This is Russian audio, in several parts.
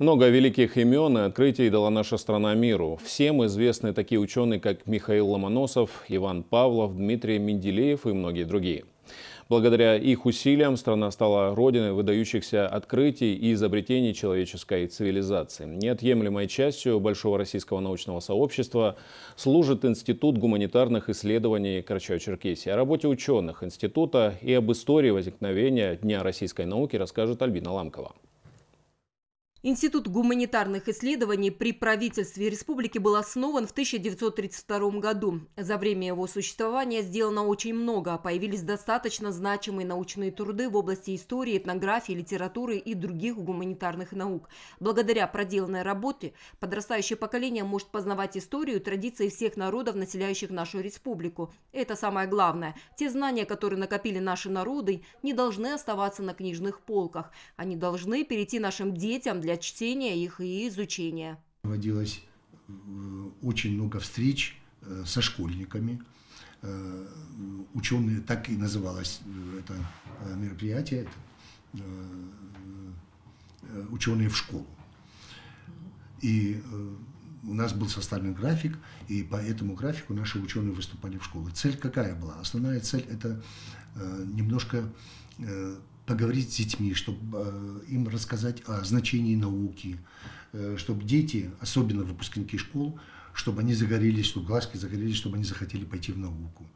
Много великих имен и открытий дала наша страна миру. Всем известны такие ученые, как Михаил Ломоносов, Иван Павлов, Дмитрий Менделеев и многие другие. Благодаря их усилиям страна стала родиной выдающихся открытий и изобретений человеческой цивилизации. Неотъемлемой частью Большого российского научного сообщества служит Институт гуманитарных исследований Карачао-Черкесии. О работе ученых института и об истории возникновения Дня российской науки расскажет Альбина Ламкова. Институт гуманитарных исследований при правительстве республики был основан в 1932 году. За время его существования сделано очень много. А появились достаточно значимые научные труды в области истории, этнографии, литературы и других гуманитарных наук. Благодаря проделанной работе подрастающее поколение может познавать историю, традиции всех народов, населяющих нашу республику. Это самое главное. Те знания, которые накопили наши народы, не должны оставаться на книжных полках. Они должны перейти нашим детям для для чтения их и изучения. Проводилось э, очень много встреч э, со школьниками. Э, ученые, так и называлось это мероприятие, это ученые в школу. И у нас был составлен график, и по этому графику наши ученые выступали в школы. Цель какая была? Основная цель – это немножко поговорить с детьми, чтобы э, им рассказать о значении науки, э, чтобы дети, особенно выпускники школ, чтобы они загорелись, чтобы глазки загорелись, чтобы они захотели пойти в науку.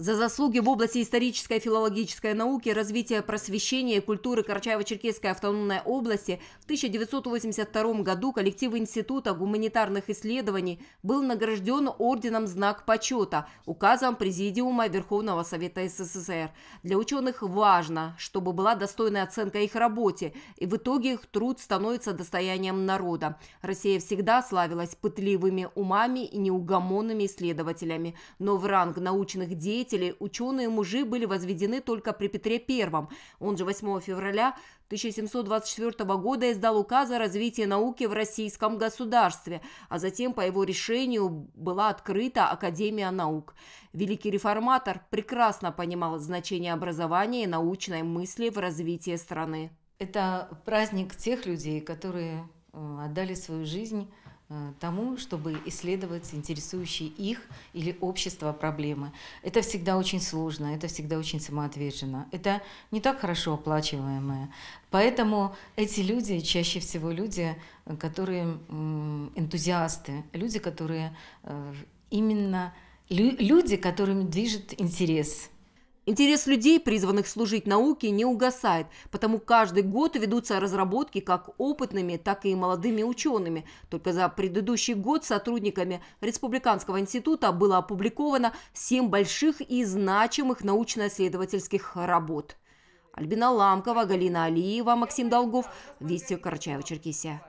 За заслуги в области исторической и филологической науки, развития просвещения и культуры Карачаево-Черкесской автономной области в 1982 году коллектив Института гуманитарных исследований был награжден орденом «Знак почета» указом Президиума Верховного Совета СССР. Для ученых важно, чтобы была достойная оценка их работе, и в итоге их труд становится достоянием народа. Россия всегда славилась пытливыми умами и неугомонными исследователями, но в ранг научных деятелей деятели, ученые-мужи были возведены только при Петре I, он же 8 февраля 1724 года издал указ о развитии науки в российском государстве, а затем по его решению была открыта Академия наук. Великий реформатор прекрасно понимал значение образования и научной мысли в развитии страны. Это праздник тех людей, которые э, отдали свою жизнь Э, тому, чтобы исследовать интересующие их или общество проблемы. Это всегда очень сложно, это всегда очень самоотверженно, это не так хорошо оплачиваемое. Поэтому эти люди, чаще всего люди, которые энтузиасты, люди, которые э, именно люди, которыми движет интерес – Интерес людей, призванных служить науке, не угасает, потому каждый год ведутся разработки как опытными, так и молодыми учеными. Только за предыдущий год сотрудниками Республиканского института было опубликовано семь больших и значимых научно-исследовательских работ. Альбина Ламкова, Галина Алиева, Максим Долгов, Вести Карачаева, Черкесия.